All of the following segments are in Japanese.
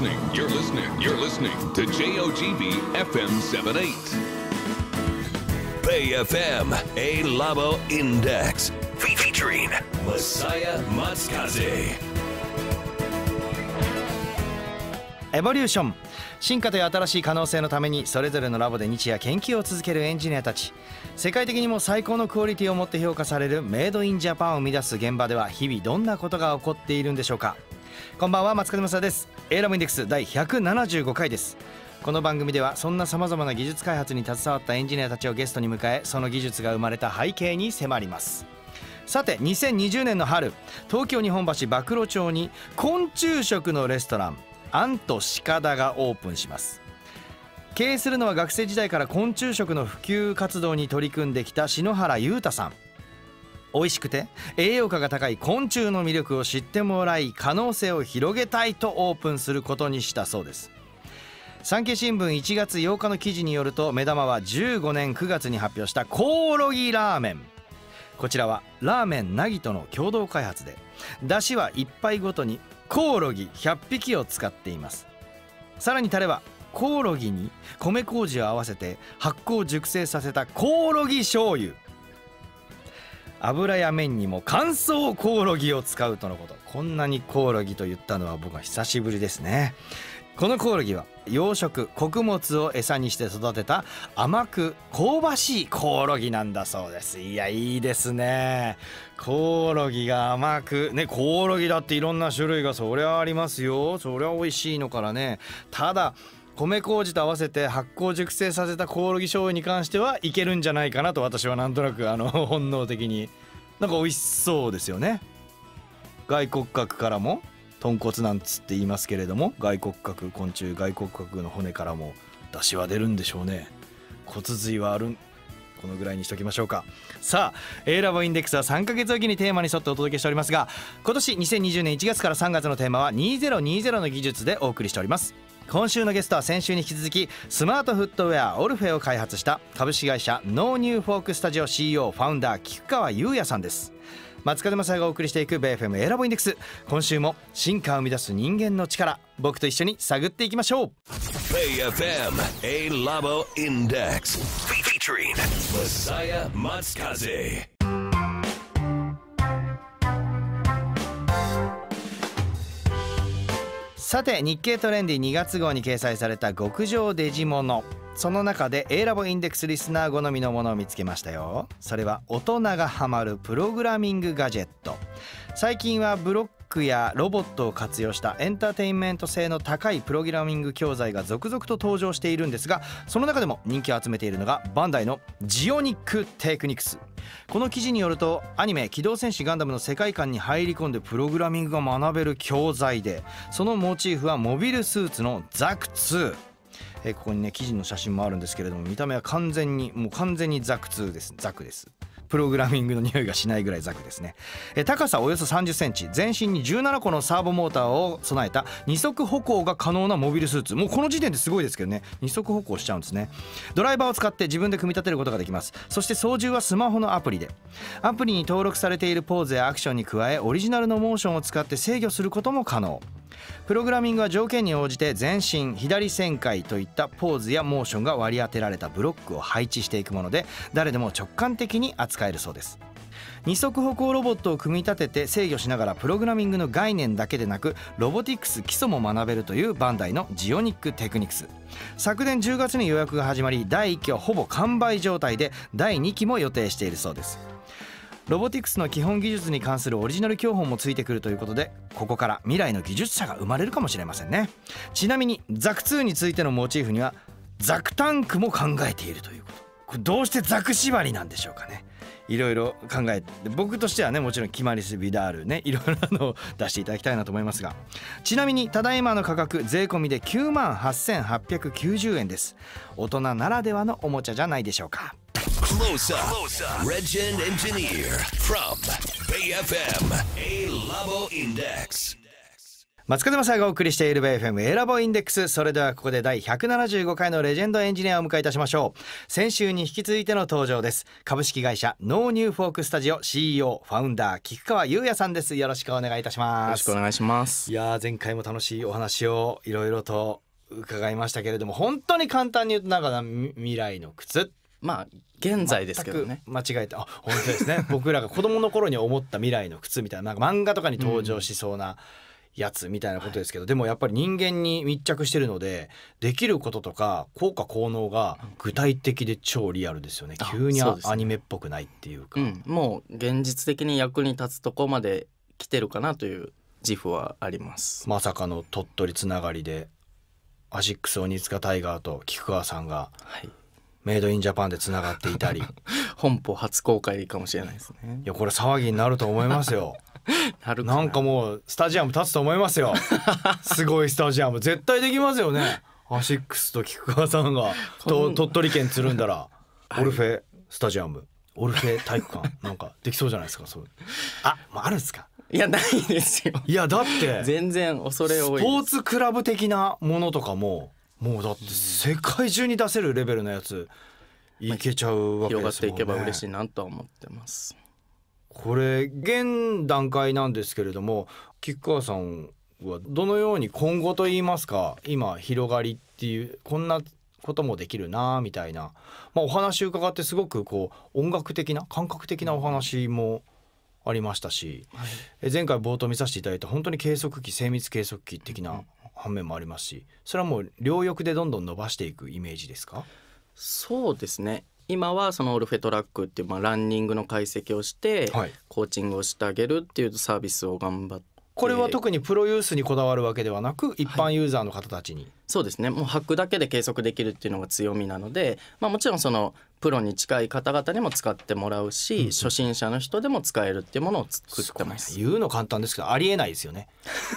listening, you're listening, you're listening to JOGB FM 78. Bay FM, A Labo Index, featuring Messiah Matsukaze. エボリューション進化という新しい可能性のためにそれぞれのラボで日夜研究を続けるエンジニアたち世界的にも最高のクオリティを持って評価されるメイドインジャパンを生み出す現場では日々どんなことが起こっているんでしょうかこんばんは松倉正ですエラムインデックス第175回ですこの番組ではそんなさまざまな技術開発に携わったエンジニアたちをゲストに迎えその技術が生まれた背景に迫りますさて2020年の春東京日本橋馬黒町に昆虫食のレストランアンとカダがオープンします経営するのは学生時代から昆虫食の普及活動に取り組んできた篠原裕太さん美味しくて栄養価が高い昆虫の魅力を知ってもらい可能性を広げたいとオープンすることにしたそうです産経新聞1月8日の記事によると目玉は15年9月に発表したコオロギラーメンこちらはラーメンなぎとの共同開発で出汁は1杯ごとにコオロギ100匹を使っていますさらにタレはコオロギに米麹を合わせて発酵熟成させたコオロギ醤油油や麺にも乾燥コオロギを使うとのことこんなにコオロギと言ったのは僕は久しぶりですねこのコオロギは養殖穀物を餌にして育てた甘く香ばしいコオロギなんだそうですいやいいですねコオロギが甘くねコオロギだっていろんな種類がそりゃありますよそりゃ美味しいのからねただ米麹と合わせて発酵熟成させたコオロギ醤油に関してはいけるんじゃないかなと私はなんとなくあの本能的になんか美味しそうですよね外骨格からも豚骨なんつって言いますけれども外骨格昆虫外骨格の骨からも出汁は出るんでしょうね骨髄はあるんこのぐらいにしときましょうかさあ A ラボインデックスは3ヶ月おきにテーマに沿ってお届けしておりますが今年2020年1月から3月のテーマは2020の技術でお送りしております今週のゲストは先週に引き続きスマートフットウェアオルフェを開発した株式会社ノーニューフォークスタジオ CEO ファウンダー菊川優也さんです松風雅がお送りしていく b FM エラボインデックス今週も進化を生み出す人間の力僕と一緒に探っていきましょう b f m A Labo Index Featuring Masaya Matsukaze さて日経トレンディ2月号に掲載された極上デジモノその中で A ラボインデックスリスナー好みのものを見つけましたよそれは大人がハマるプログラミングガジェット最近はブロックやロボットを活用したエンターテインメント性の高いプログラミング教材が続々と登場しているんですがその中でも人気を集めているのがバンダイのジオニック・テクニクスこの記事によるとアニメ「機動戦士ガンダム」の世界観に入り込んでプログラミングが学べる教材でそのモチーフはモビルスーツのザク2。えここにね記事の写真もあるんですけれども見た目は完全にもう完全にザク2ですザクですプログラミングの匂いがしないぐらいザクですね、え高さおよそ3 0センチ全身に17個のサーボモーターを備えた二足歩行が可能なモビルスーツもうこの時点ですごいですけどね二足歩行しちゃうんですねドライバーを使って自分で組み立てることができますそして操縦はスマホのアプリでアプリに登録されているポーズやアクションに加えオリジナルのモーションを使って制御することも可能プログラミングは条件に応じて前進左旋回といったポーズやモーションが割り当てられたブロックを配置していくもので誰でも直感的に扱えるそうです二足歩行ロボットを組み立てて制御しながらプログラミングの概念だけでなくロボティクス基礎も学べるというバンダイのジオニックテクニクス昨年10月に予約が始まり第1期はほぼ完売状態で第2期も予定しているそうですロボティクスの基本技術に関するオリジナル教本もついてくるということでここから未来の技術者が生まれるかもしれませんねちなみにザク2についてのモチーフにはザクタンクも考えているということこれどうしてザク縛りなんでしょうかねいろいろ考えて僕としてはねもちろん決まりすビダールねいろいろなのを出していただきたいなと思いますがちなみにただいまの価格税込みで9万8890円です大人ならではのおもちゃじゃないでしょうかクロー s e up. Close up. r e g from BFM. A Labo Index. 松風正がお送りしているベイフェムエラボインデックスそれではここで第175回のレジェンドエンジニアを迎えいたしましょう先週に引き続いての登場です株式会社ノーニューフォークスタジオ CEO ファウンダー菊川優也さんですよろしくお願いいたしますよろしくお願いしますいや前回も楽しいお話をいろいろと伺いましたけれども本当に簡単に言うとなんか未来の靴まあ現在ですけどね間違えたあ本当ですね僕らが子供の頃に思った未来の靴みたいななんか漫画とかに登場しそうな、うんやつみたいなことですけど、はい、でもやっぱり人間に密着してるのでできることとか効果効能が具体的で超リアルですよね急にアニメっぽくないっていうか、ねうん、もう現実的に役に立つとこまで来てるかなという自負はありますまさかの鳥取つながりでアシックス鬼塚タイガーと菊川さんが、メイドインジャパンでつながっていたり 本邦初公開かもしれないですねいやこれ騒ぎになると思いますよ なるなんかもうスタジアム立つと思いますよ すごいスタジアム絶対できますよね アシックスと菊川さんがと鳥取県つるんだら、オルフェスタジアムオルフェ体育館なんかできそうじゃないですかそうああるんですかいやないですよいやだって全然恐れ多いスポーツクラブ的なものとかももうだって世界中に出せるレベルのやついけちゃうわけですもんね、広がっていけば嬉しいなと思ってますこれ現段階なんですけれども菊川さんはどのように今後といいますか今広がりっていうこんなこともできるなみたいな、まあ、お話伺ってすごくこう音楽的な感覚的なお話もありましたし、はい、前回冒頭見させていただいた本当に計測器精密計測器的な反面もありますしそれはもう両翼でどんどん伸ばしていくイメージですかそうですね今はそのオルフェトラックっていうまあランニングの解析をして、コーチングをしてあげるっていうサービスを頑張ってこれは特にプロユースにこだわるわけではなく一般ユーザーの方たちに、はい、そうですねもう履くだけで計測できるっていうのが強みなので、まあ、もちろんそのプロに近い方々にも使ってもらうし、うん、初心者の人でも使えるっていうものを作ってます言うの簡単ですけどありえないですよね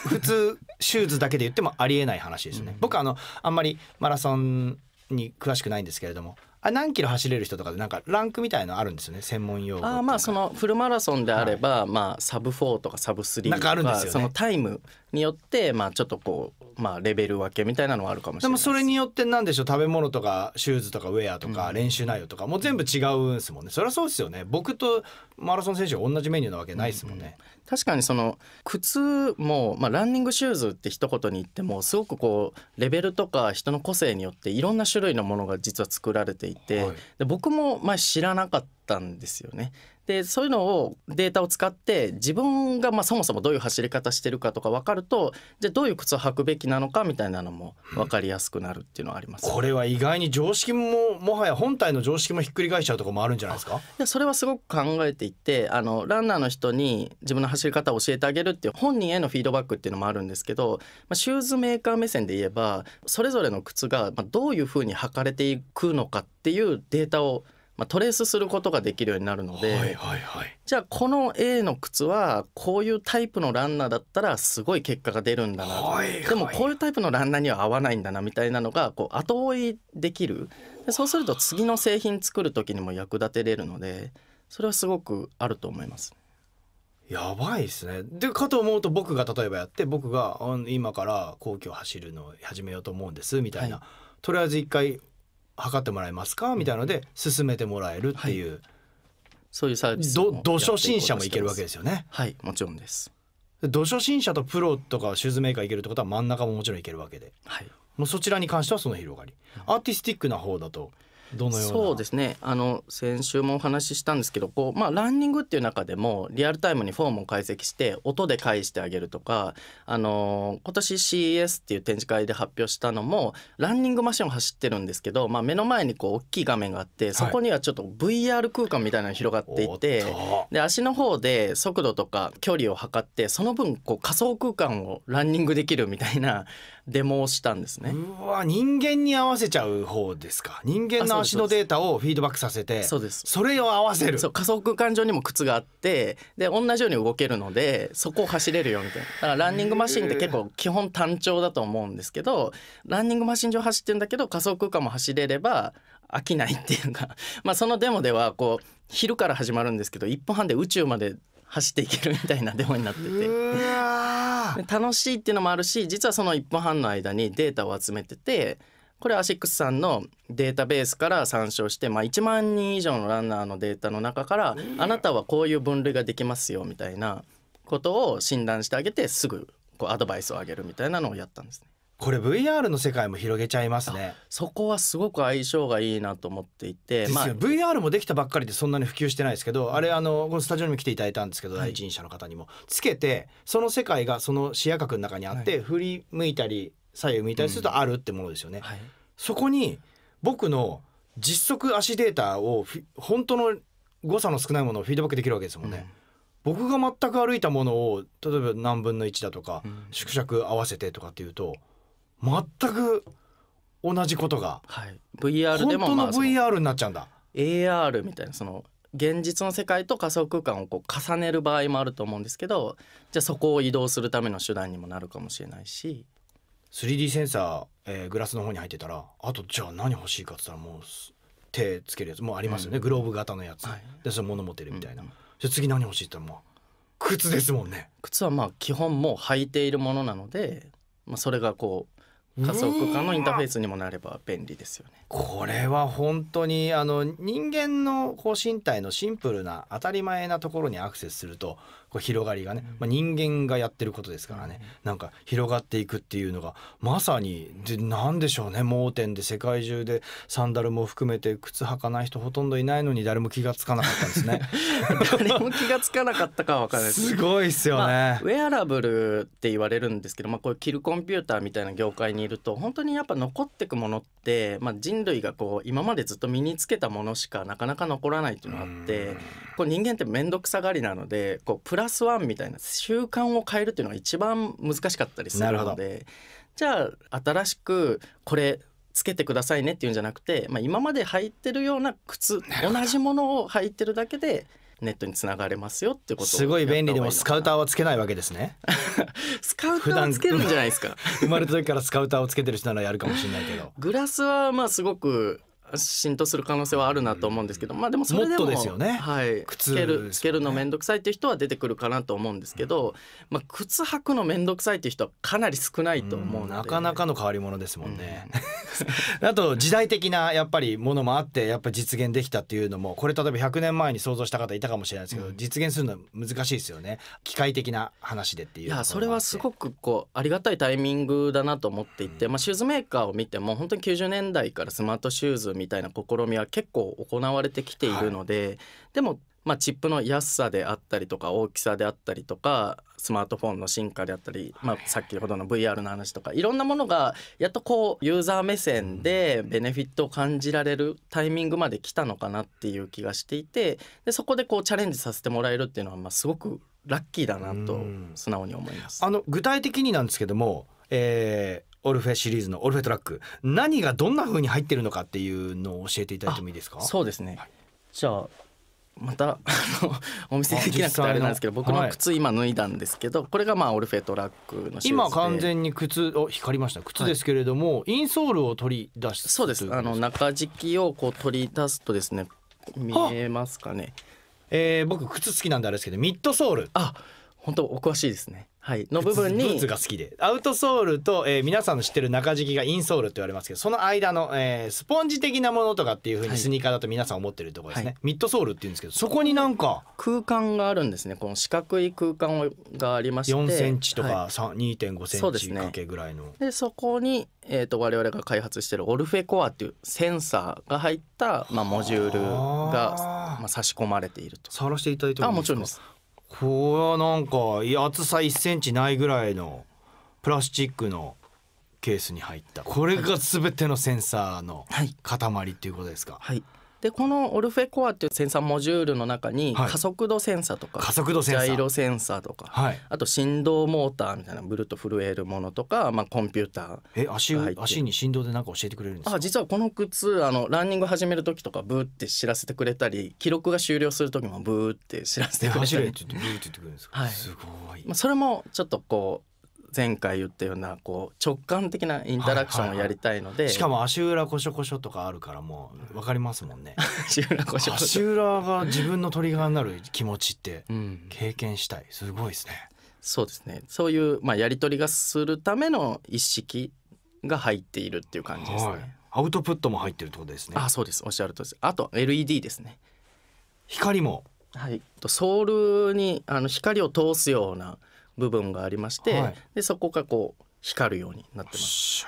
普通シューズだけで言ってもありえない話ですね、うん、僕あのあんまりマラソンに詳しくないんですけれどもあ何キロ走れる人とかでなんかランクみたいのあるんですよね専門用語あまあそのフルマラソンであれば、はい、まあサブ4とかサブ3とかなんかあるんですよ、そのタイムによって、まあ、ちょっとこう、まあ、レベル分けみたいなのはあるかもしれないでもそれによって何でしょう食べ物とかシューズとかウェアとか練習内容とか、もう全部違うんですもんねそれはそうですよね僕とマラソン選手が同じメニューなわけないですもんね、うんうん、確かにその靴も、まあ、ランニングシューズって一言に言ってもすごくこうレベルとか人の個性によっていろんな種類のものが実は作られていて、はい、で僕もまあ知らなかったんですよねでそういうのをデータを使って自分がまそもそもどういう走り方してるかとか分かるとじゃあどういう靴を履くべきなのかみたいなのも分かりやすくなるっていうのはあります、ね、これは意外に常識ももはや本体の常識もひっくり返しちゃうとこもあるんじゃないですかいやそれはすごく考えていてあのランナーの人に自分の走り方を教えてあげるっていう本人へのフィードバックっていうのもあるんですけど、まあ、シューズメーカー目線で言えばそれぞれの靴がどういうふうに履かれていくのかっていうデータをまあ、トレースすることができるようになるので、はいはいはい、じゃあこの A の靴はこういうタイプのランナーだったらすごい結果が出るんだな、はいはい、でもこういうタイプのランナーには合わないんだなみたいなのがこう後追いできるでそうすると次の製品作る時にも役立てれるのでそれはすごくあると思います。やばいですねでかと思うと僕が例えばやって僕が今から皇居を走るのを始めようと思うんですみたいな、はい、とりあえず一回測ってもらえますかみたいなので進めてもらえるっていう、はい、そういうサービスど初心者もいけるわけですよねはいもちろんです土初心者とプロとかシューズメーカーいけるってことは真ん中ももちろんいけるわけで、はい、もうそちらに関してはその広がりアーティスティックな方だとどのようなそうですねあの先週もお話ししたんですけどこう、まあ、ランニングっていう中でもリアルタイムにフォームを解析して音で返してあげるとか、あの今年 CES っていう展示会で発表したのもランニングマシンを走ってるんですけど、まあ、目の前にこう大きい画面があってそこにはちょっと VR 空間みたいなのが広がっていて、はい、で足の方で速度とか距離を測ってその分こう仮想空間をランニングできるみたいなデモをしたんですねうわ人間に合わせちゃう方ですか人間の足のデータをフィードバックさせてそうですそれを合わせるそう加速間上にも靴があってで同じように動けるのでそこを走れるよみたいなだからランニングマシンって結構基本単調だと思うんですけどランニングマシン上走ってるんだけど加速間も走れれば飽きないっていうか まあそのデモではこう昼から始まるんですけど1分半で宇宙まで走っていけるみたいなデモになってて 楽しいっていうのもあるし実はその1分半の間にデータを集めててこれアシックスさんのデータベースから参照して、まあ、1万人以上のランナーのデータの中からあなたはこういう分類ができますよみたいなことを診断してあげてすぐこうアドバイスをあげるみたいなのをやったんですね。これ VR の世界も広げちゃいますねそこはすごく相性がいいなと思っていて、まあ、VR もできたばっかりでそんなに普及してないですけど、うん、あれあのこのスタジオにも来ていただいたんですけど、はい、第一人者の方にもつけてその世界がその視野角の中にあって、はい、振り向いたり左右向いたりするとあるってものですよね。うんはい、そこに僕の実測足データを本当の誤差の少ないものをフィードバックできるわけですもんね。うん、僕が全く歩いたものを例えば何分の1だとか、縮尺合わせてとかっていうと全く同じことが、はい、VR でも本当の VR になっちゃうんだ。AR みたいなその現実の世界と仮想空間をこう重ねる場合もあると思うんですけどじゃあそこを移動するための手段にもなるかもしれないし 3D センサー、えー、グラスの方に入ってたらあとじゃあ何欲しいかっつったらもう手つけるやつもうありますよね、うん、グローブ型のやつ、はい、でその物持ってるみたいな、うん、じゃ次何欲しいって言ったらもう靴ですもんね靴はまあ基本もう履いているものなので、まあ、それがこう仮想空間のインターフェースにもなれば便利ですよね。これは本当にあの人間のこう身体のシンプルな当たり前なところにアクセスするとこう広がりがね、まあ、人間がやってることですからねなんか広がっていくっていうのがまさにで何でしょうね盲点で世界中でサンダルも含めて靴履かない人ほとんどいないのに誰も気がつかなかったんですね 誰も気がつかなかったかは分からないすごいですよね、まあ、ウェアラブルって言われるんですけど、まあ、こういう着るコンピューターみたいな業界にいると本当にやっぱ残ってくものって、まあ、人類がこう今までずっと身につけたものしかなかなか残らないっていうのがあってこう人間って面倒くさがりなのでこうプララスワンみたいな習慣を変えるっていうのが一番難しかったりするのでじゃあ新しくこれつけてくださいねっていうんじゃなくて、まあ、今まで履いてるような靴同じものを履いてるだけでネットにつながれますよってことすごい便利でもスカウターはつけないわけですね スカウターつけるんじゃないですか生まれた時からスカウターをつけてる人ならやるかもしれないけど グラスはまあすごく浸透する可能性はあるなと思うんですけど、まあでもそれでもですよね。はい。靴、ね、つけるつけるの面倒くさいっていう人は出てくるかなと思うんですけど、うん、まあ靴履くの面倒くさいっていう人はかなり少ないと思うので、なかなかの変わり者ですもんね。うん、あと時代的なやっぱりものもあってやっぱ実現できたっていうのもこれ例えば100年前に想像した方いたかもしれないですけど、うん、実現するの難しいですよね。機械的な話でっていう。いやそれはすごくこうありがたいタイミングだなと思っていて、まあシューズメーカーを見ても本当に90年代からスマートシューズみたいな試みは結構行われてきているので、はい、でもまあ、チップの安さであったりとか大きさであったりとかスマートフォンの進化であったり、まあ、さっきほどの VR の話とかいろんなものがやっとこうユーザー目線でベネフィットを感じられるタイミングまで来たのかなっていう気がしていてでそこでこうチャレンジさせてもらえるっていうのはまあすごくラッキーだなと素直に思います。あの具体的になんですけども、えーオルフェシリーズのオルフェトラック何がどんな風に入ってるのかっていうのを教えていただいてもいいですかそうですね、はい、じゃあまた お見せできなくてあれなんですけど僕の靴今脱いだんですけど、これがまあオルフェトラックの今完全に靴を光りました靴ですけれども、はい、インソールを取り出しそうですあの中敷きをこう取り出すとですね見えますかねえー、僕靴好きなんであれですけどミッドソールあ本当お詳しいですねはい、の部分にブーツが好きでアウトソールと、えー、皆さんの知ってる中敷きがインソールって言われますけどその間の、えー、スポンジ的なものとかっていうふうにスニーカーだと皆さん思ってるところですね、はい、ミッドソールっていうんですけどそこになんか空間があるんですねこの四角い空間がありまして4センチとか、はい、2.5センチかけぐらいのそで、そこに、えーと、我々が開発してるオルフェコアっていうセンサーが入った、まあ、モジュールがまあ、差し込まれていると触らせていただいてもいいですかあもちろんですこれはなんか厚さ1センチないぐらいのプラスチックのケースに入ったこれが全てのセンサーの塊っていうことですか、はい、はいでこのオルフェコアっていうセンサーモジュールの中に加速度センサーとか、加速度センサージャイロセンサーとか、はい、あと振動モーターみたいなブルーと震えるものとか、まあ、コンピューターえ足足に振動で何か教えてくれるんですかあ実はこの靴あのランニング始める時とかブーって知らせてくれたり記録が終了する時もブーって知らせてくれたりブーって言ってくれるんですか、はい、すごい、まあ、それもちょっとこう前回言ったようなこう直感的なインタラクションをやりたいので、はいはいはい、しかも足裏こしょこしょとかあるからもう分かりますもんね足裏こしょ足裏が自分のトリガーになる気持ちって経験したい、すごいですね、そうですねそういう、まあ、やり取りがするための一式が入っているっていう感じですね、はい、アウトプットも入ってるってことですねあそうですおっしゃるとあと LED ですね光もはいソールにあの光を通すような部分がありまして、はい、でそこがこう光るようになってます。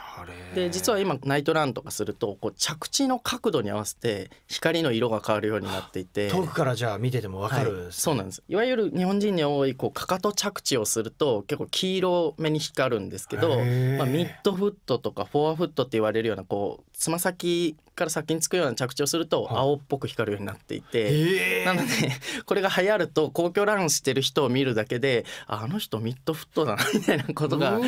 で実は今ナイトランとかするとこう着地の角度に合わせて光の色が変わるようになっていて遠くからじゃあ見ててもわかる、はい、そうなんですいわゆる日本人に多いこうかかと着地をすると結構黄色目に光るんですけど、まあ、ミッドフットとかフォアフットって言われるようなこうつま先から先につくような着地をすると青っぽく光るようになっていて、なのでこれが流行ると皇居ランしてる人を見るだけであの人ミッドフットだなみたいなことが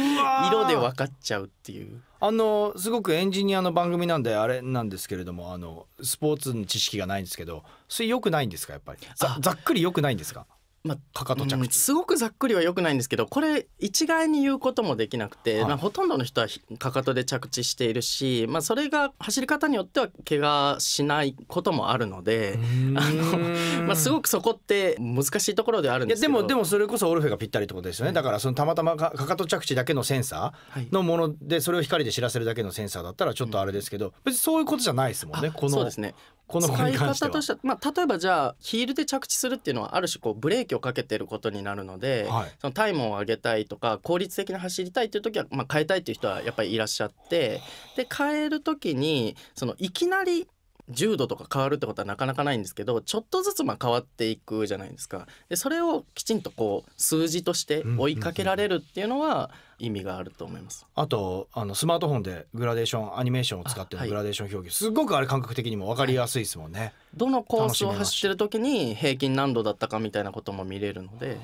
色色で分かっちゃうっていう。あのすごくエンジニアの番組なんであれなんですけれどもあのスポーツの知識がないんですけどそれよくないんですかやっぱりざっくり良くないんですかまあ、かかと着地、うん、すごくざっくりはよくないんですけどこれ一概に言うこともできなくて、はい、まあ、ほとんどの人はかかとで着地しているし、まあ、それが走り方によっては怪我しないこともあるのであの、まあ、すごくそこって難しいところであるんですけどでもでもそれこそオルフェがぴったりってことですよね、だからそのたまたまかかと着地だけのセンサーのもので、それを光で知らせるだけのセンサーだったらちょっとあれですけど、別にそういうことじゃないですもんねこのそうですねこの使い方としては、まあ、例えばじゃあヒールで着地するっていうのはある種こうブレーキをかけてることになるので、はい、そのタイムを上げたいとか効率的に走りたいという時は、まあ、変えたいという人はやっぱりいらっしゃってで変える時にそのいきなり重度とか変わるってことはなかなかないんですけどちょっとずつまあ変わっていくじゃないですかでそれをきちんとこう数字として追いかけられるっていうのは意味があると思います、あとあのスマートフォンでグラデーションアニメーションを使ってのグラデーション表記、はい、すごくあれ感覚的にも分かりやすいですもんね、はい、どのコースを走ってる時に平均何度だったかみたいなことも見れるので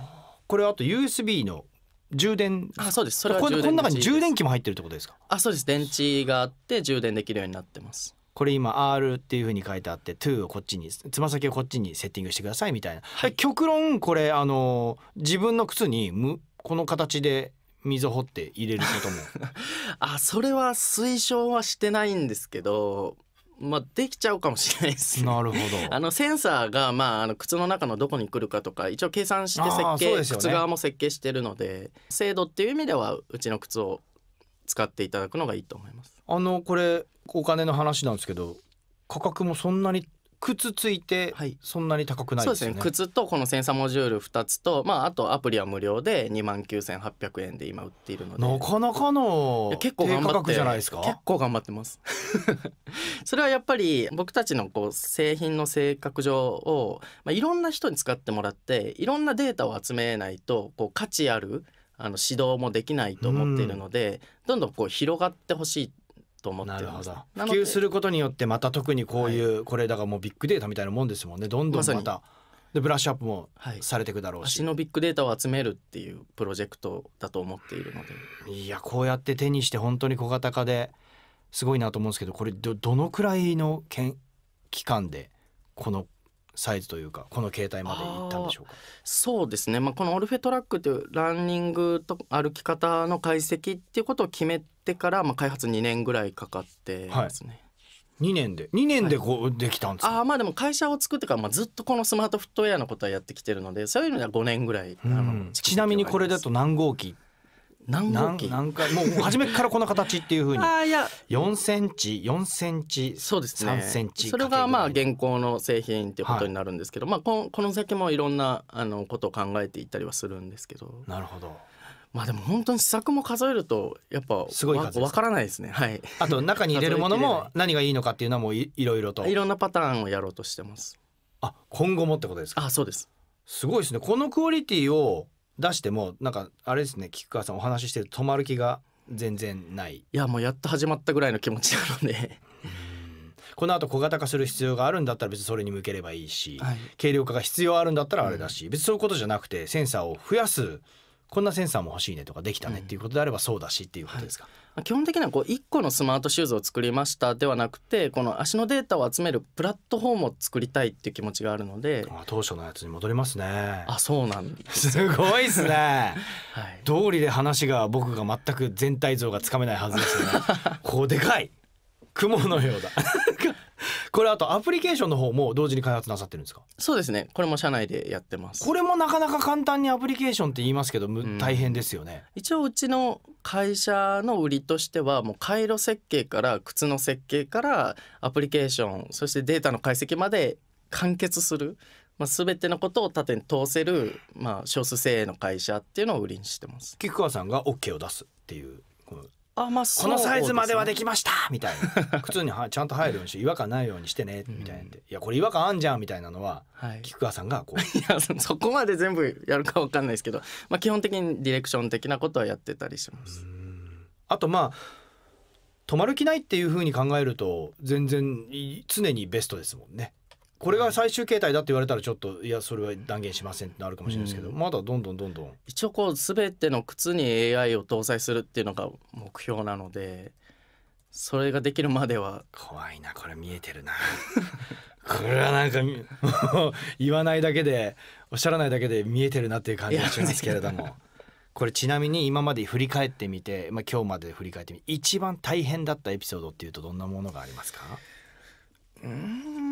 これあと USB の充電あそうですそれはこの中に充電器も入ってるってことですかあそうです電池があって充電できるようになってますこれ今 R っていうふうに書いてあって To をこっちにつま先をこっちにセッティングしてくださいみたいな、はい、極論これあの自分の靴にむこの形で溝掘って入れることも あそれは推奨はしてないんですけどまあ、できちゃうかもしれないです、ね、なるほど。あのセンサーがまああの靴の中のどこに来るかとか一応計算して設計、ね、靴側も設計してるので精度っていう意味ではうちの靴を使っていただくのがいいと思います。あのこれお金の話なんですけど価格もそんなに靴ついてそんなに高くない、ねはい、そうですね靴とこのセンサーモジュール2つと、まあ、あとアプリは無料で2万9800円で今売っているのでなかなかの結構頑張ってじゃないですか結構頑張ってます それはやっぱり僕たちのこう製品の性格上を、まあ、いろんな人に使ってもらっていろんなデータを集めないとこう価値あるあの指導もできないと思っているので、うん、どんどんこう広がってほしいと思ってるんです、ね、な普及することによってまた特にこういう、はい、これだからもうビッグデータみたいなもんですもんねどんどんまた。までブラッシュアップもされていくだろうし、はい、のビッグデータを集めるっていうプロジェクトだと思っているのでいやこうやって手にして本当に小型化ですごいなと思うんですけどこれどどのくらいのけん期間でこのサイズというかこの携帯までいったんでしょうかそうですね、まあ、このオルフェトラックというランニングと歩き方の解析っていうことを決めってから、まあ、開発2年ぐらいかかってますね。はい2年で2年でこうできたんですあまあでも会社を作ってから、まあ、ずっとこのスマートフットウェアのことはやってきてるのでそういう意味では5年ぐらい、あのちなみにこれだと何号機何号機何回もう初めからこの形っていうふうに あいや4センチ4センチそうですね3センチそれがまあ現行の製品っていうことになるんですけど、はい、まあこのこの先もいろんなあのことを考えていったりはするんですけどなるほどまあでも本当に試作も数えるとやっぱすごい数わからないですね。はい。あと中に入れるものも 何がいいのかっていうのもういろいろと。いろんなパターンをやろうとしてます。あ今後もってことですか。あそうです。すごいですね。このクオリティを出してもなんかあれですね菊川さんお話ししてる止まる気が全然ない。いやもうやっと始まったぐらいの気持ちなのでこの後小型化する必要があるんだったら別にそれに向ければいいし、はい、軽量化が必要あるんだったらあれだし、うん、別にそういうことじゃなくてセンサーを増やすこんなセンサーも欲しいねとかできたねっていうことであればそうだしっていうことですか、はい、基本的にはこう1個のスマートシューズを作りましたではなくてこの足のデータを集めるプラットフォームを作りたいっていう気持ちがあるのであ当初のやつに戻りますねあそうなんすごいですね、はい、道理で話が僕が全く全体像がつかめないはずですよねこうでかい雲のようだ これあとアプリケーションの方も同時に開発なさってるんですかそうですねこれも社内でやってますこれもなかなか簡単にアプリケーションって言いますけど、うん、大変ですよね一応うちの会社の売りとしてはもう回路設計から靴の設計からアプリケーションそしてデータの解析まで完結する、まあ、全てのことを縦に通せる、まあ、少数精鋭の会社っていうのを売りにしてます菊川さんが OK を出すっていうあまあ、このサイズまではできました みたいな靴にはちゃんと入るようにして違和感ないようにしてねみたいな、うん、いやこれ違和感あんじゃんみたいなのは、菊川さんがこう いやそこまで全部やるか分かんないですけど、まあ、基本的にディレクション的なことはやってたりします。あとまあ止まる気ないっていうふうに考えると全然常にベストですもんね。これが最終形態だって言われたらちょっといやそれは断言しませんってなるかもしれないですけど、うん、まだどんどんどんどん一応こう全ての靴に AI を搭載するっていうのが目標なのでそれができるまでは怖いなこれ見えてるな これはなんか言わないだけでおっしゃらないだけで見えてるなっていう感じがしますけれども。これちなみに今まで振り返ってみて、まあ、今日まで振り返ってみて一番大変だったエピソードっていうとどんなものがありますかうん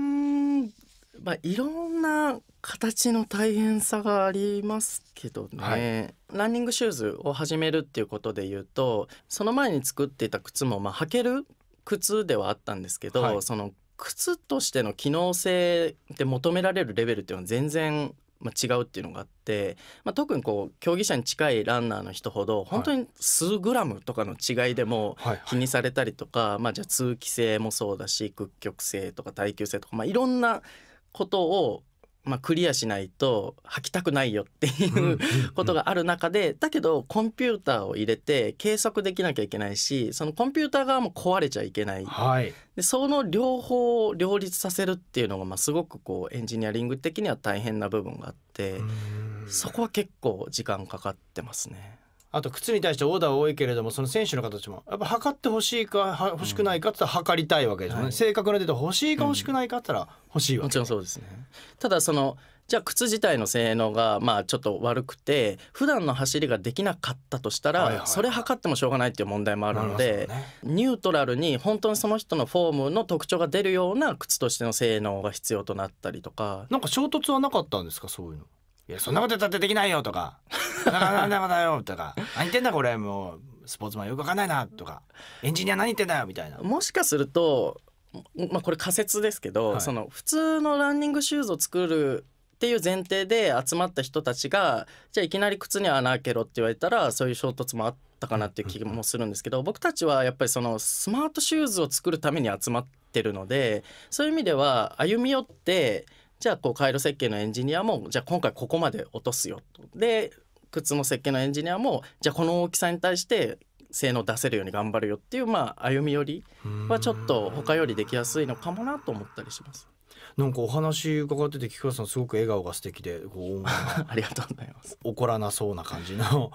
まあ、いろんな形の大変さがありますけどね、はい、ランニングシューズを始めるっていうことで言うとその前に作っていた靴も、まあ、履ける靴ではあったんですけど、はい、その靴としての機能性で求められるレベルっていうのは全然まあ、違うっていうのがあって、まあ、特にこう競技者に近いランナーの人ほど本当に数グラムとかの違いでも気にされたりとか、まあ、じゃあ通気性もそうだし屈曲性とか耐久性とか、まあ、いろんなことを、まあ、クリアしないと吐きたくないよっていうことがある中でだけどコンピューターを入れて計測できなきゃいけないしそのコンピューター側も壊れちゃいけない、はい、でその両方を両立させるっていうのが、まあ、すごくこうエンジニアリング的には大変な部分があってそこは結構時間かかってますね。あと靴に対してオーダー多いけれどもその選手の方たちもやっぱ測ってほしいか欲しくないかって言ったら測りたいわけですよね、はい、正確なデータ欲しいか欲しくないかって言ったら欲しいわけ、うん、もちろんそうですねただそのじゃあ靴自体の性能がまあちょっと悪くて普段の走りができなかったとしたらそれ測ってもしょうがないっていう問題もあるのでニュートラルに本当にその人のフォームの特徴が出るような靴としての性能が必要となったりとかなんか衝突はなかったんですかそういうのいやそんなこと言ったってできないよ」とか「ななんだよ」とか 「何言ってんだこれもうスポーツマンよくわかんないな」とか「エンジニア何言ってんだよ」みたいな。もしかするとまあ、これ仮説ですけど、はい、その普通のランニングシューズを作るっていう前提で集まった人たちがじゃあいきなり靴に穴開けろって言われたらそういう衝突もあったかなっていう気もするんですけど僕たちはやっぱりそのスマートシューズを作るために集まってるのでそういう意味では歩み寄って。じゃあこう回路設計のエンジニアもじゃあ今回ここまで落とすよで靴の設計のエンジニアもじゃあこの大きさに対して性能出せるように頑張るよっていうまあ歩み寄りはちょっと他よりできやすいのかもなと思ったりします。なんかお話伺ってて菊川さんすごく笑顔が素敵でこう ありがとうございます怒らなそうな感じの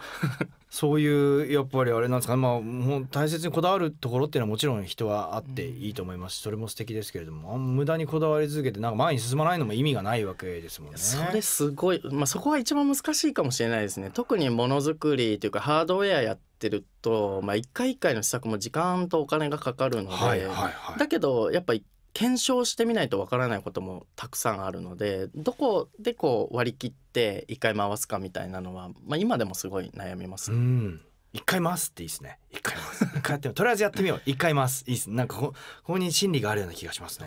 そういうやっぱりあれなんですかね、まあ、もう大切にこだわるところっていうのはもちろん人はあっていいと思いますし、それも素敵ですけれども無駄にこだわり続けてなんか前に進まないのも意味がないわけですもんね。それすごい、まあ、そこは一番難しいかもしれないですね。特にものづくりというかハードウェアやってると、まあ、一回一回の施策も時間とお金がかかるので、はいはいはい、だけどやっぱ一検証してみないとわからないこともたくさんあるのでどこでこう割り切って一回回すかみたいなのは、まあ、今でもすごい悩みます。うん一回回すっていいですね。一回回す。回やってとりあえずやってみよう。一回回す。いいです。なんかここに心理があるような気がしますね。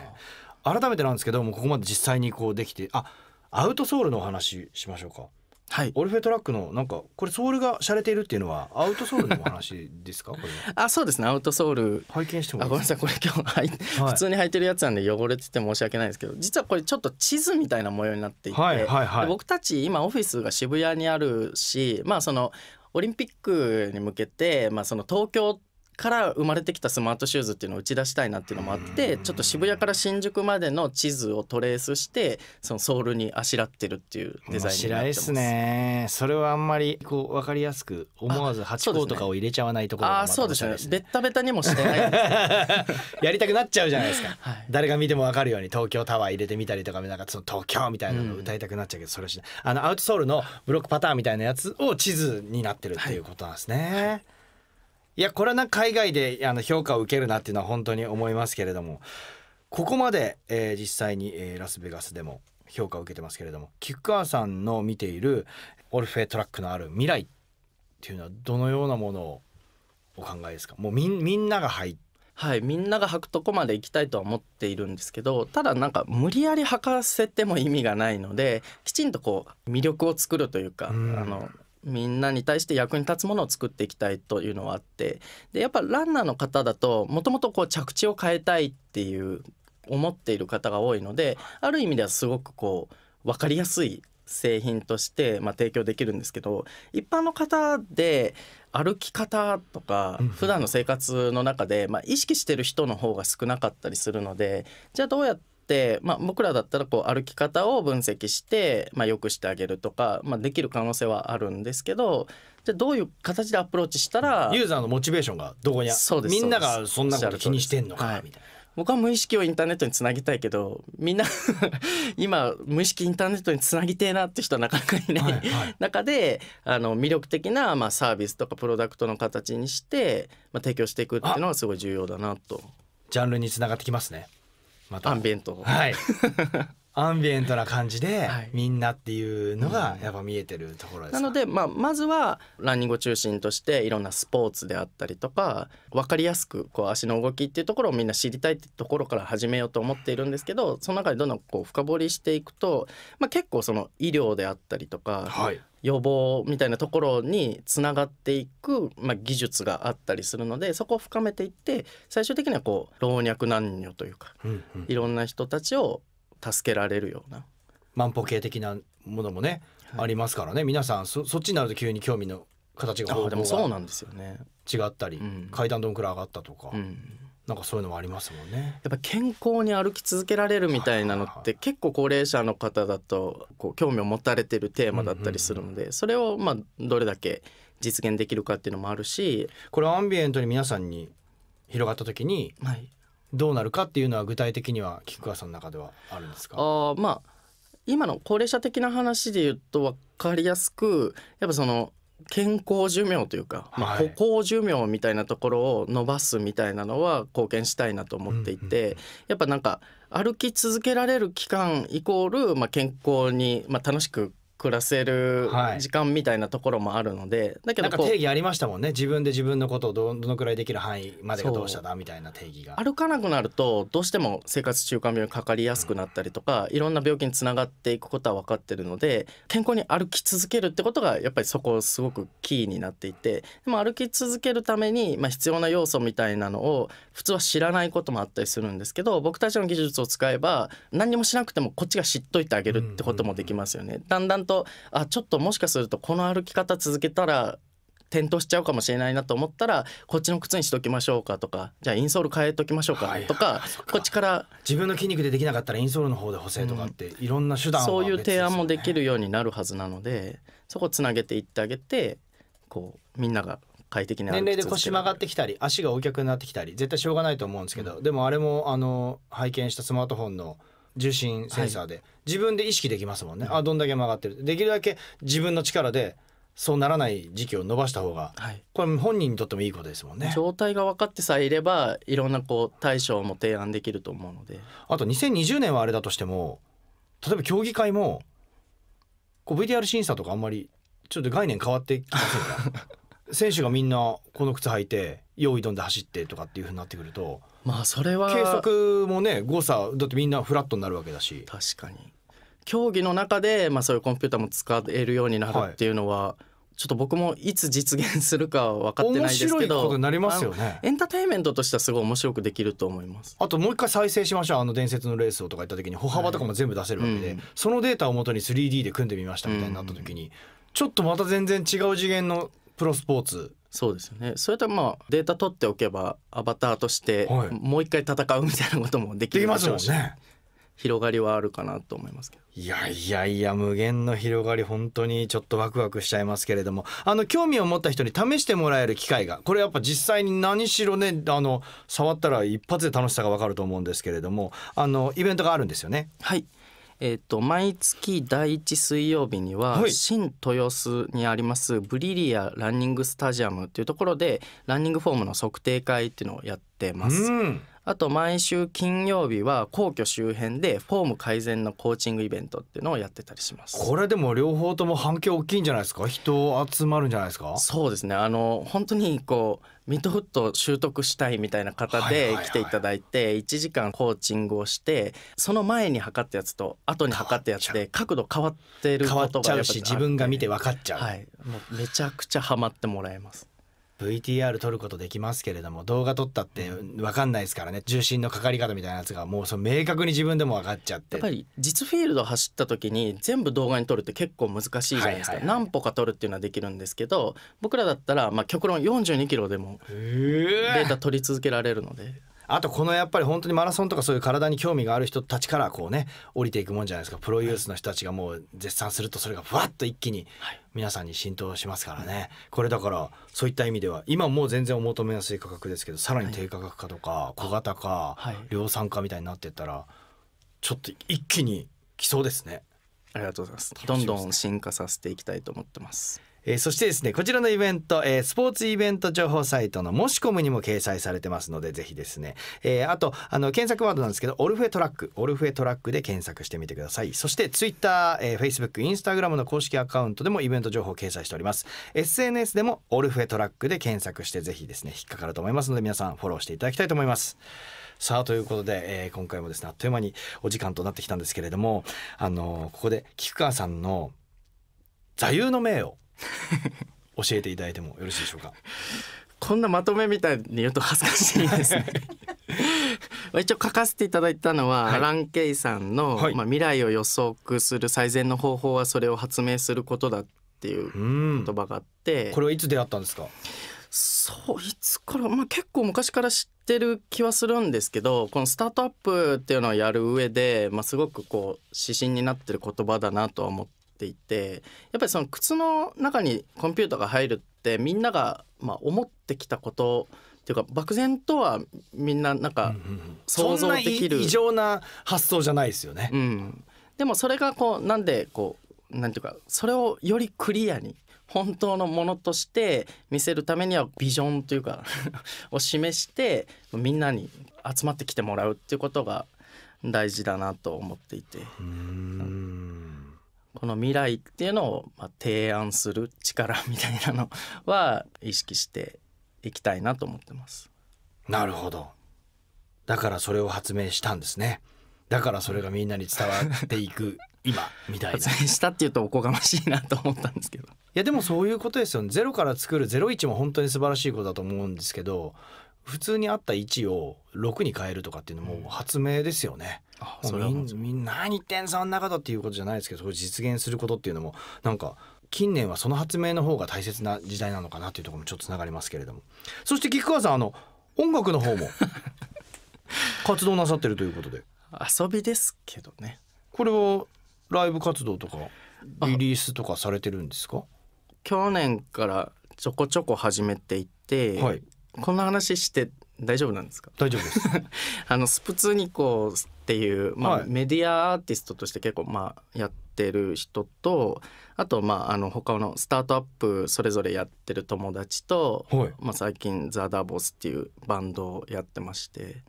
改めてなんですけどもここまで実際にこうできてあアウトソールのお話しましょうか。はい、オルフェトラックのなんかこれソールが洒落ているっていうのはアウトソールのお話ですかこれ あそうですねアウトソール拝見してもあごめんなさいこれ今日、はい、普通に履いてるやつなんで汚れてて申し訳ないですけど実はこれちょっと地図みたいな模様になっていて、はいはいはい、僕たち今オフィスが渋谷にあるしまあそのオリンピックに向けて、まあ、その東京から生まれてきたスマートシューズっていうのを打ち出したいなっていうのもあってちょっと渋谷から新宿までの地図をトレースしてそのソールにあしらってるっていうデザインになってます。ねそれはあんまりこう分かりやすく思わず八チとかを入れちゃわないところがまた面ですね。ベッタベタにもしてないやりたくなっちゃうじゃないですか。はい、誰が見ても分かるように東京タワー入れてみたりとかなんかその東京みたいなのを歌いたくなっちゃうけど、それしあのアウトソールのブロックパターンみたいなやつを地図になってるっていうことなんですね。はいはいいやこれはな海外であの評価を受けるなっていうのは本当に思いますけれどもここまで、えー、実際に、えー、ラスベガスでも評価を受けてますけれども菊川さんの見ているオルフェトラックのある未来っていうのはどのようなものをお考えですかもうみみんなが入はいみんなが履くとこまで行きたいとは思っているんですけどただなんか無理やり履かせても意味がないのできちんとこう魅力を作るというか、うん、あのみんなに対して役に立つものを作っていきたいというのはあってでやっぱランナーの方だともともと着地を変えたいっていう思っている方が多いのである意味ではすごくこう分かりやすい製品として、まあ、提供できるんですけど一般の方で歩き方とか普段の生活の中で、まあ、意識してる人の方が少なかったりするのでじゃあどうやって、まあ、僕らだったらこう歩き方を分析して、まあ、良くしてあげるとか、まあ、できる可能性はあるんですけどじゃどういう形でアプローチしたらユーザーのモチベーションがどこにあみんながそんなこと気にしてんのかみたいな。僕は無意識をインターネットにつなぎたいけどみんな 今無意識インターネットにつなぎてえなって人はなかなかいない、はい、中であの魅力的な、まあ、サービスとかプロダクトの形にして、まあ、提供していくっていうのはすごい重要だなと。ジャンルにつながってきますね。またアンントはい アンビエントな感じで、みんなっていうのがやっぱ見えてるところです、うん、なので、まあ、まずはランニングを中心としていろんなスポーツであったりとか分かりやすくこう足の動きっていうところをみんな知りたいってところから始めようと思っているんですけどその中でどんどんこう深掘りしていくと、まあ、結構その医療であったりとか、はい、予防みたいなところにつながっていく、まあ、技術があったりするのでそこを深めていって最終的にはこう老若男女というか、うんうん、いろんな人たちを助けられるような万歩計的なものもね、はい、ありますからね皆さんそそっちになると急に興味の形が方法そうなんですよね違ったり、うん、階段どんくらい上がったとか、うん、なんかそういうのもありますもんねやっぱ健康に歩き続けられるみたいなのって結構高齢者の方だとこう興味を持たれてるテーマだったりするので、それをまあどれだけ実現できるかっていうのもあるしこれアンビエントに皆さんに広がった時に、はい、どうなるかっていうのは具体的には菊川さんの中ではあるんですかあまあ今の高齢者的な話で言うと分かりやすくやっぱその健康寿命というか、まあ、歩行寿命みたいなところを伸ばすみたいなのは貢献したいなと思っていて、やっぱなんか歩き続けられる期間イコール、まあ、健康に、まあ、楽しく暮らせる時間みたいなところもあるので、はい、だけど定義ありましたもんね自分で自分のことをどのくらいできる範囲までがどうしただみたいな定義が歩かなくなるとどうしても生活習慣病にかかりやすくなったりとか、うん、いろんな病気につながっていくことは分かってるので健康に歩き続けるってことがやっぱりそこすごくキーになっていてでも歩き続けるために、まあ、必要な要素みたいなのを普通は知らないこともあったりするんですけど僕たちの技術を使えば何もしなくてもこっちが知っといてあげるってこともできますよね。だんだんとあちょっともしかするとこの歩き方続けたら転倒しちゃうかもしれないなと思ったらこっちの靴にしときましょうかとかじゃあインソール変えときましょうかとか,、こっちから自分の筋肉でできなかったらインソールの方で補正とかって、いろんな手段、ね、そういう提案もできるようになるはずなのでそこつなげていってあげてこうみんなが快適な年齢で腰曲がってきたり足がお客になってきたり絶対しょうがないと思うんですけど、うん、でもあれもあの拝見したスマートフォンの「重心センサーで、はい、自分で意識できますもんね、あどんだけ曲がってるできるだけ自分の力でそうならない時期を伸ばした方が、はい、これ本人にとってもいいことですもんね状態が分かってさえいればいろんなこう対処も提案できると思うのであと2020年はあれだとしても例えば競技会もこう VTR 審査とかあんまりちょっと概念変わってきませんか選手がみんなこの靴履いて用意どんで走ってとかっていうふうになってくるとまあそれは計測もね誤差だってみんなフラットになるわけだし確かに競技の中で、まあ、そういうコンピューターも使えるようになるっていうのは、はいちょっと僕もいつ実現するか分かってないですけど、ね、エンターテインメントとしてはすごい面白くできると思いますあともう一回再生しましょうあの伝説のレースをとか言った時に歩幅とかも全部出せるわけで、はいうん、そのデータをもとに 3D で組んでみましたみたいになった時に、うん、ちょっとまた全然違う次元のプロスポーツそうですねそれとまあデータ取っておけばアバターとしてもう一回戦うみたいなこともできるでしょうし、ね、広がりはあるかなと思いますけどいやいやいや無限の広がり本当にちょっとワクワクしちゃいますけれどもあの興味を持った人に試してもらえる機会がこれやっぱ実際に何しろねあの触ったら一発で楽しさがわかると思うんですけれどもあのイベントがあるんですよね。はいえーと、毎月第1水曜日には、はい、新豊洲にありますブリリアランニングスタジアムっていうところでランニングフォームの測定会っていうのをやってます。うんあと毎週金曜日は皇居周辺でフォーム改善のコーチングイベントっていうのをやってたりしますこれでも両方とも反響大きいんじゃないですか人集まるんじゃないですかそうですねあの本当にこうミッドフット習得したいみたいな方で来ていただいて1時間コーチングをしてその前に測ったやつと後に測ったやつで角度変わってることが変わっちゃうし自分が見て分かっちゃう、はい、もうめちゃくちゃハマってもらえます VTR 撮ることできますけれども動画撮ったって分かんないですからね重心のかかり方みたいなやつがもうその明確に自分でも分かっちゃってやっぱり実フィールド走った時に全部動画に撮るって結構難しいじゃないですか、何歩か撮るっていうのはできるんですけど僕らだったらまあ極論42キロでもデータ取り続けられるので。あとこのやっぱり本当にマラソンとかそういう体に興味がある人たちからこうね降りていくもんじゃないですかプロユースの人たちがもう絶賛するとそれがふわっと一気に皆さんに浸透しますからね、はい、これだからそういった意味では今もう全然お求めやすい価格ですけどさらに低価格化とか小型化、はい、量産化みたいになってったらちょっと一気に来そうですね。ありがとうございます。どんどん進化させていきたいと思ってます。えー、そしてですねこちらのイベント、えー、スポーツイベント情報サイトのもしコムにも掲載されてますのでぜひですね、えー、あとあの検索ワードなんですけどオルフェトラックオルフェトラックで検索してみてくださいそして t w i t t え r Facebook、Instagram の公式アカウントでもイベント情報を掲載しております SNS でもオルフェトラックで検索してぜひですね引っかかると思いますので皆さんフォローしていただきたいと思いますさあということで、えー、今回もですねあっという間にお時間となってきたんですけれどもあのー、ここで菊川さんの座右の銘を 教えていただいてもよろしいでしょうかこんなまとめみたいに言うと恥ずかしいですね 一応書かせていただいたのは、はい、ラン・ケイさんの、はい、まあ、未来を予測する最善の方法はそれを発明することだっていう言葉があってこれはいつ出会ったんですかそういつから、まあ、結構昔から知ってる気はするんですけどこのスタートアップっていうのをやる上で、まあ、すごくこう指針になってる言葉だなとは思っっていてやっぱりその靴の中にコンピューターが入るってみんながまあ思ってきたことっていうか漠然とはみんななんか想像できる、うんうん、異常な発想じゃないですよね、うん、でもそれがこうなんでこうなんていうかそれをよりクリアに本当のものとして見せるためにはビジョンというか を示してみんなに集まってきてもらうっていうことが大事だなと思っていて。うんこの未来っていうのをまあ、提案する力みたいなのは意識していきたいなと思ってます。なるほど。だからそれを発明したんですね。だからそれがみんなに伝わっていく 今みたいなしたっていうとおこがましいなと思ったんですけどいやでもそういうことですよねゼロから作るゼロ一も本当に素晴らしいことだと思うんですけど普通にあった1を6に変えるとかっていうのも発明ですよね。うん、それみんな何言ってんそんなことっていうことじゃないですけどそれ実現することっていうのもなんか近年はその発明の方が大切な時代なのかなっていうところもちょっとつながりますけれどもそして菊川さんあの音楽の方も 活動なさってるということで遊びですけどねこれはライブ活動とかリリースとかされてるんですか去年からちょこちょこ始めていて、はい、こんな話して大丈夫なんですか大丈夫です あのスプツニコっていう、まあ、はい、メディアアーティストとして結構まあやってる人とあとまああの他のスタートアップそれぞれやってる友達と、はい、まあ、最近ザ・ダボスっていうバンドをやってまして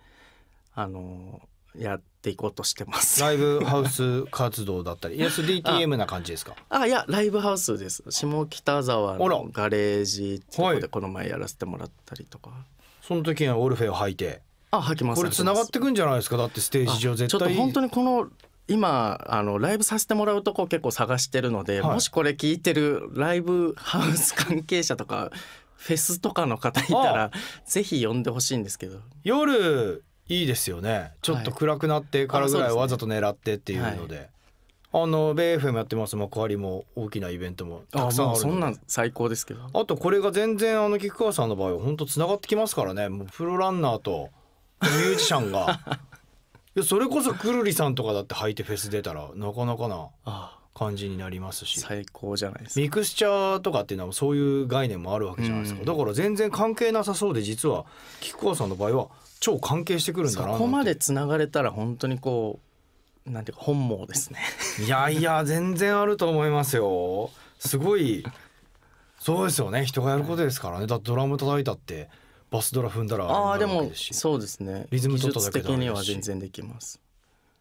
あのやっていこうとしてますライブハウス活動だったり SDTM な感じですかあいやライブハウスです下北沢のガレージってこでこの前やらせてもらったりとか、はい、その時はオルフェを履いてあ履きますこれ繋がってくんじゃないですかだってステージ上絶対ちょっと本当にこの今あのライブさせてもらうとこ結構探してるので、はい、もしこれ聞いてるライブハウス関係者とかフェスとかの方いたらぜひ呼んでほしいんですけど夜いいですよねちょっと暗くなってからぐらいわざと狙ってっていうので。あの b FM やってます幕張も大きなイベントもたくさんあるそんなん最高ですけどあとこれが全然あの菊川さんの場合は本当つながってきますからねもうプロランナーとミュージシャンが いやそれこそくるりさんとかだって履いてフェス出たらなかなかなああ感じになりますし最高じゃないですかミクスチャーとかっていうのはそういう概念もあるわけじゃないですか、だから全然関係なさそうで実は菊川さんの場合は超関係してくるんだなそこまでつながれたら本当にこうなんていうか本望ですねいやいや全然あると思いますよすごいそうですよね人がやることですからねだドラム叩いたってバスドラ踏んだらああでもそうですねリズム取っただけだ技術的には全然できます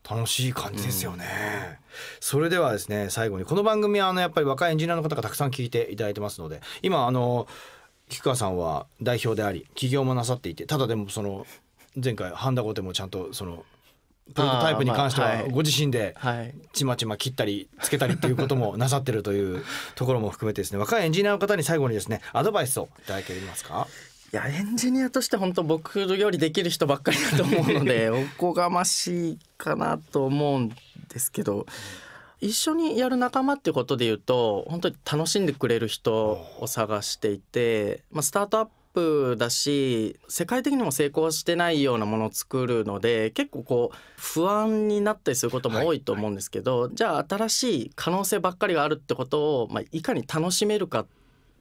楽しい感じですよね、うん、それではですね最後にこの番組はあのやっぱり若いエンジニアの方がたくさん聞いていただいてますので今あの菊川さんは代表であり起業もなさっていてただでもその前回ハンダゴテもちゃんとそのプロトタイプに関してはご自身でちまちま切ったりつけたりっていうこともなさってるというところも含めてですね若いエンジニアの方に最後にですねアドバイスをいただけますかいやエンジニアとして本当僕よりできる人ばっかりだと思うので おこがましいかなと思うんですけど一緒にやる仲間っていうことで言うと本当に楽しんでくれる人を探していて、まあ、スタートアップだし世界的にも成功してないようなものを作るので結構こう不安になったりすることも多いと思うんですけど、はいはい、じゃあ新しい可能性ばっかりがあるってことを、まあ、いかに楽しめるかっ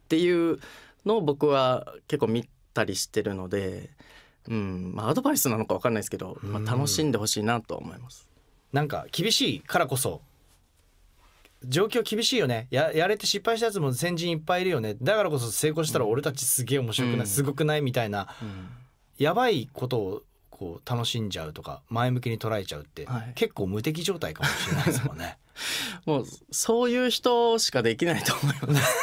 ていうのを僕は結構見ったりしてるので、うんまあ、アドバイスなのか分かんないですけど、まあ、楽しんでほしいなと思います。なんか厳しいからこそ状況厳しいよねややれて失敗したやつも先人いっぱいいるよねだからこそ成功したら俺たちすげえ面白くない、うん、すごくないみたいな、うん、やばいことをこう楽しんじゃうとか前向きに捉えちゃうって、はい、結構無敵状態かもしれないですもんね もうそういう人しかできないと思います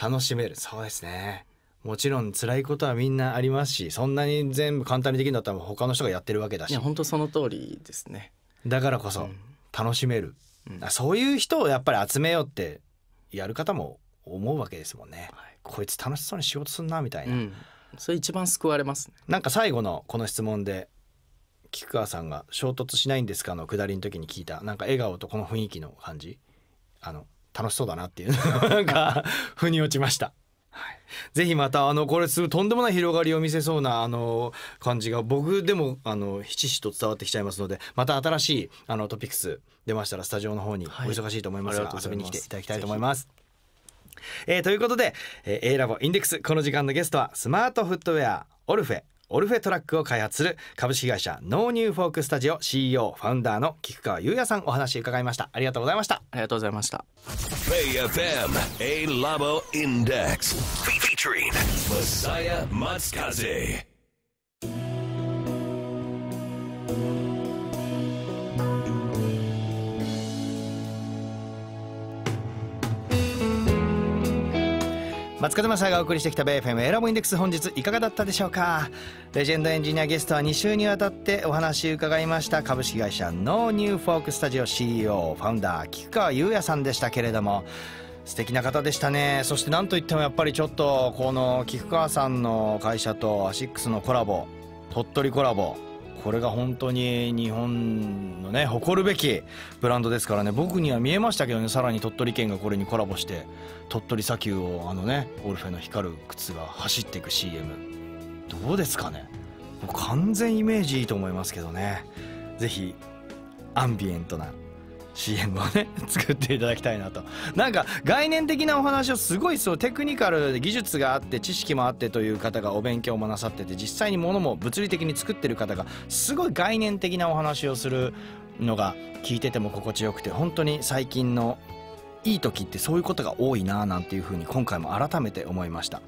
楽しめるそうですねもちろん辛いことはみんなありますしそんなに全部簡単にできるんだったら他の人がやってるわけだしいや本当その通りですねだからこそ楽しめる、うんうん、そういう人をやっぱり集めようってやる方も思うわけですもんね、はい、こいつ楽しそうに仕事すんなみたいな、うん、それ一番救われます、ね、なんか最後のこの質問で菊川さんが「衝突しないんですか?」の下りの時に聞いたなんか笑顔とこの雰囲気の感じあの楽しそうだなっていう なんか腑に落ちましたはい、ぜひまたあのこれすとんでもない広がりを見せそうなあの感じが僕でもあの七しと伝わってきちゃいますのでまた新しいあのトピックス出ましたらスタジオの方にお忙しいと思いますが、遊びに来ていただきたいと思います。えー、ということで、えー、A ラボインデックスこの時間のゲストはスマートフットウェアオルフェオルフェトラックを開発する株式会社ノーニューフォークスタジオ CEO ファウンダーの菊川優也さんお話伺いましたありがとうございましたありがとうございました AFM A Labo Index featuring m s a Matsukaze 松風正がお送りしてきた BFM エラボインデックス本日いかがだったでしょうかレジェンドエンジニアゲストは2週にわたってお話伺いました株式会社ノーニューフォークスタジオ CEO ファウンダー菊川優也さんでしたけれども素敵な方でしたねそして何といってもやっぱりちょっとこの菊川さんの会社とアシックスのコラボ鳥取コラボこれが本当に日本のね誇るべきブランドですからね僕には見えましたけどねさらに鳥取県がこれにコラボして鳥取砂丘をあのねオルフェの光る靴が走っていく CM どうですかね完全イメージいいと思いますけどね是非アンビエントな CM をね 作っていただきたいなとなんか概念的なお話をすごいそうテクニカルで技術があって知識もあってという方がお勉強もなさってて実際に物も物理的に作ってる方がすごい概念的なお話をするのが聞いてても心地よくて本当に最近のいい時ってそういうことが多いななんていうふうに今回も改めて思いました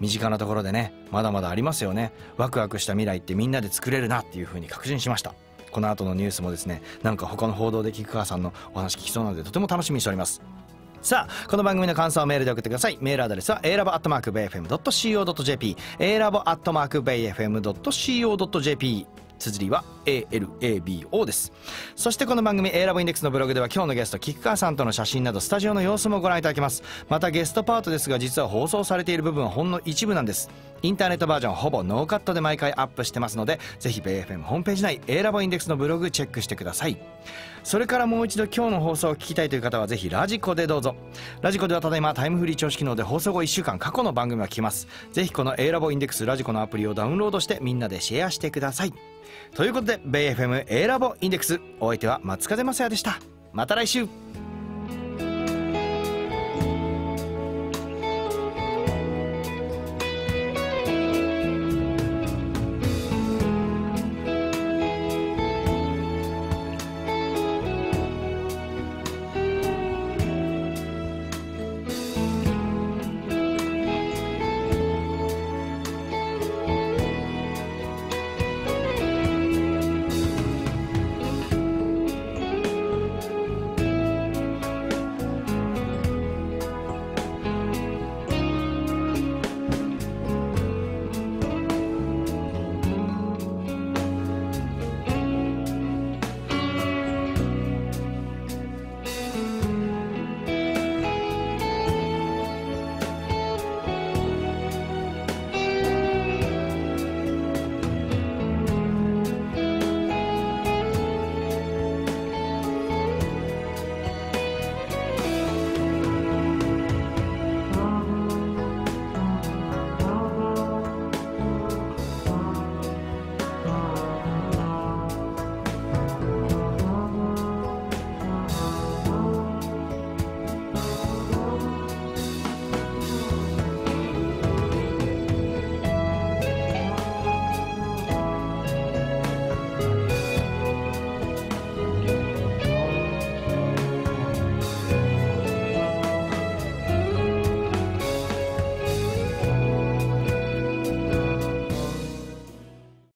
身近なところでねまだまだありますよねワクワクした未来ってみんなで作れるなっていうふうに確信しましたこの後のニュースもですねなんか他の報道で菊川さんのお話聞きそうなのでとても楽しみにしておりますさあこの番組の感想をメールで送ってくださいメールアドレスは a l a b f m c o j p a l a b f m c o j p 綴りは ALABO ですそしてこの番組 A ラボインデックスのブログでは今日のゲスト菊川さんとの写真などスタジオの様子もご覧いただけますまたゲストパートですが実は放送されている部分はほんの一部なんですインターネットバージョンほぼノーカットで毎回アップしてますのでぜひ BFM ホームページ内 A ラボインデックスのブログチェックしてくださいそれからもう一度今日の放送を聞きたいという方はぜひラジコでどうぞラジコではただいまタイムフリー調子機能で放送後1週間過去の番組が聞きますぜひこの A ラボインデックスラジコのアプリをダウンロードしてみんなでシェアしてくださいということで BFM A ラボインデックスお相手は松風雅也でしたまた来週